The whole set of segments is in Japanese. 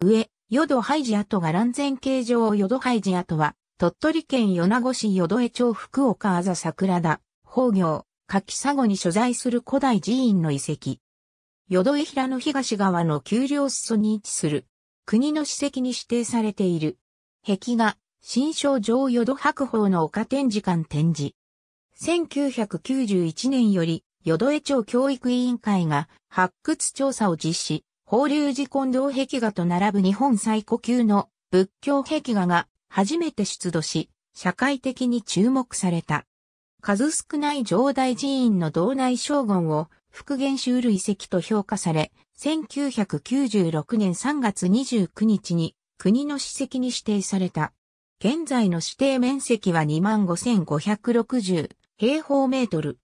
上、淀ドハイジアが乱前形状淀ドハイジアは、鳥取県米子市淀江町福岡あざ桜田、宝行、柿佐後に所在する古代寺院の遺跡。淀江平の東側の丘陵裾に位置する、国の史跡に指定されている。壁画、新章上淀白宝の丘展示館展示。1991年より、淀江町教育委員会が発掘調査を実施。法隆寺金堂壁画と並ぶ日本最古級の仏教壁画が初めて出土し、社会的に注目された。数少ない上代寺院の道内将軍を復元修遺跡と評価され、1996年3月29日に国の史跡に指定された。現在の指定面積は25,560平方メートル。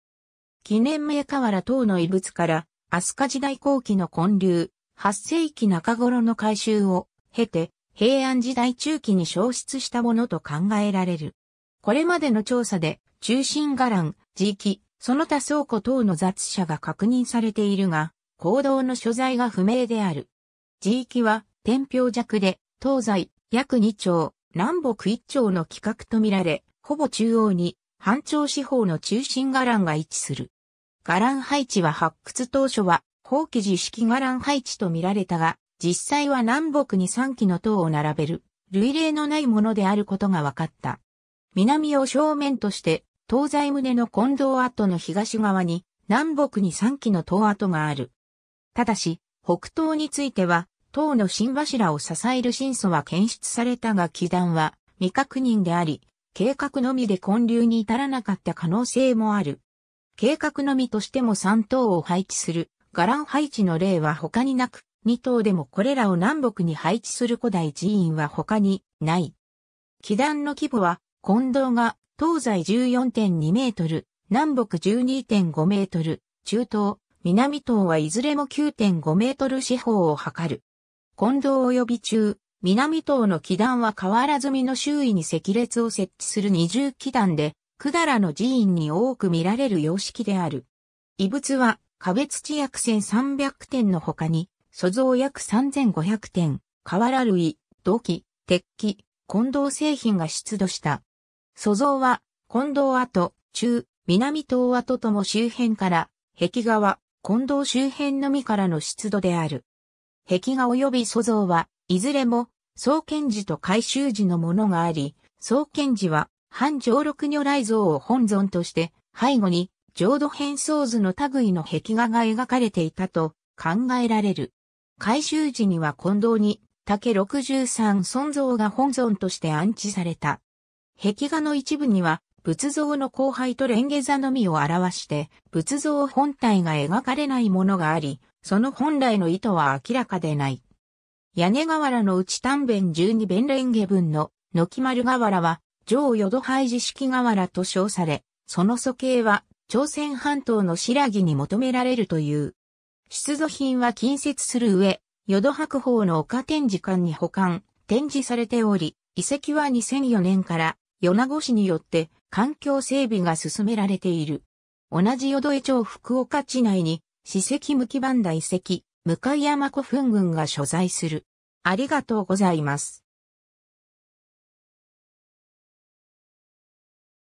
記念目河原等の遺物から、飛鳥時代後期の混流、8世紀中頃の改修を経て平安時代中期に消失したものと考えられる。これまでの調査で中心伽藍、地域、その他倉庫等の雑者が確認されているが、行動の所在が不明である。地域は天平弱で、東西約2丁、南北1丁の規格とみられ、ほぼ中央に半丁四方の中心伽藍が位置する。伽藍配置は発掘当初は法記寺式伽藍配置と見られたが、実際は南北に3基の塔を並べる、類例のないものであることが分かった。南を正面として、東西棟の近藤跡の東側に、南北に3基の塔跡がある。ただし、北東については、塔の新柱を支える新相は検出されたが基壇は未確認であり、計画のみで混流に至らなかった可能性もある。計画のみとしても3塔を配置する伽藍配置の例は他になく、2頭でもこれらを南北に配置する古代寺院は他にない。祈壇の規模は、近藤が東西14.2メートル、南北12.5メートル、中東、南東はいずれも9.5メートル四方を測る。近藤及び中、南東の祈壇は変わらずみの周囲に赤列を設置する二重祈壇で、百済の寺院に多く見られる様式である。遺物は壁土約1300点の他に、素像約3500点、瓦類、土器、鉄器、混同製品が出土した。素像は、混同跡、中、南東跡とも周辺から、壁画は、混同周辺のみからの出土である。壁画及び素像は、いずれも、創建時と改修時のものがあり、創建時は、半上六如来像を本尊として、背後に、浄土変相図の類の壁画が描かれていたと考えられる。改修時には近藤に竹63尊像が本尊として安置された。壁画の一部には仏像の後輩と蓮華座のみを表して仏像本体が描かれないものがあり、その本来の意図は明らかでない。屋根瓦の内丹弁十二弁蓮華文の軒丸瓦は上淀廃寺式瓦と称され、その素形は朝鮮半島の白木に求められるという。出土品は近接する上、淀白鳳の丘展示館に保管、展示されており、遺跡は2004年から米子市によって環境整備が進められている。同じ淀江町福岡地内に、史跡向き番台遺跡、向山古墳群が所在する。ありがとうございます。